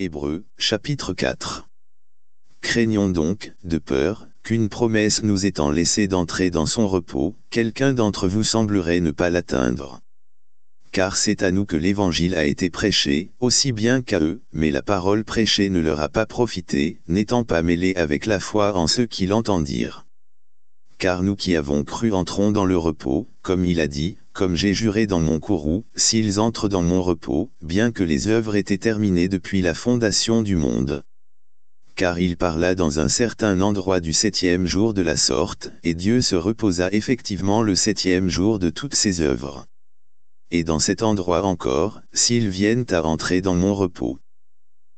Hébreux, chapitre 4. Craignons donc, de peur, qu'une promesse nous étant laissée d'entrer dans son repos, quelqu'un d'entre vous semblerait ne pas l'atteindre. Car c'est à nous que l'évangile a été prêché, aussi bien qu'à eux, mais la parole prêchée ne leur a pas profité, n'étant pas mêlée avec la foi en ceux qui l'entendirent. Car nous qui avons cru entrons dans le repos, comme il a dit, comme j'ai juré dans mon courroux, s'ils entrent dans mon repos, bien que les œuvres étaient terminées depuis la fondation du monde. Car il parla dans un certain endroit du septième jour de la sorte, et Dieu se reposa effectivement le septième jour de toutes ses œuvres. Et dans cet endroit encore, s'ils viennent à rentrer dans mon repos,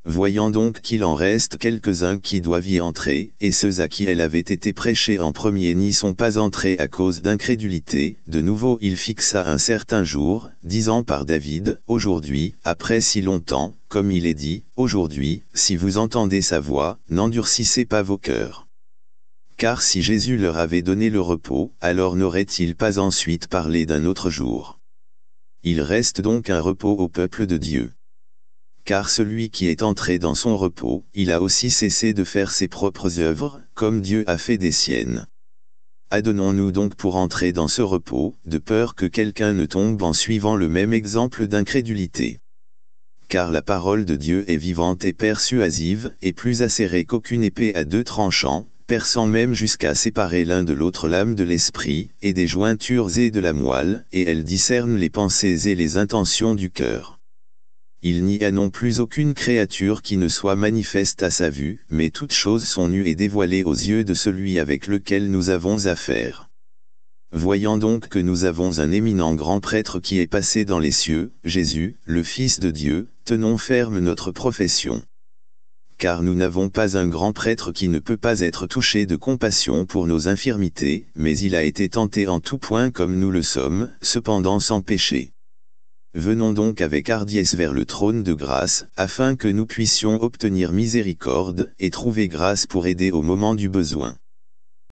Voyant donc qu'il en reste quelques-uns qui doivent y entrer, et ceux à qui elle avait été prêchée en premier n'y sont pas entrés à cause d'incrédulité, de nouveau il fixa un certain jour, disant par David, « Aujourd'hui, après si longtemps, comme il est dit, aujourd'hui, si vous entendez sa voix, n'endurcissez pas vos cœurs. » Car si Jésus leur avait donné le repos, alors n'aurait-il pas ensuite parlé d'un autre jour Il reste donc un repos au peuple de Dieu car celui qui est entré dans son repos, il a aussi cessé de faire ses propres œuvres, comme Dieu a fait des siennes. Adonnons-nous donc pour entrer dans ce repos, de peur que quelqu'un ne tombe en suivant le même exemple d'incrédulité. Car la parole de Dieu est vivante et persuasive, et plus acérée qu'aucune épée à deux tranchants, perçant même jusqu'à séparer l'un de l'autre l'âme de l'esprit, et des jointures et de la moelle, et elle discerne les pensées et les intentions du cœur. Il n'y a non plus aucune créature qui ne soit manifeste à sa vue, mais toutes choses sont nues et dévoilées aux yeux de celui avec lequel nous avons affaire. Voyant donc que nous avons un éminent grand prêtre qui est passé dans les cieux, Jésus, le Fils de Dieu, tenons ferme notre profession. Car nous n'avons pas un grand prêtre qui ne peut pas être touché de compassion pour nos infirmités, mais il a été tenté en tout point comme nous le sommes, cependant sans péché. Venons donc avec hardiesse vers le trône de grâce, afin que nous puissions obtenir miséricorde et trouver grâce pour aider au moment du besoin.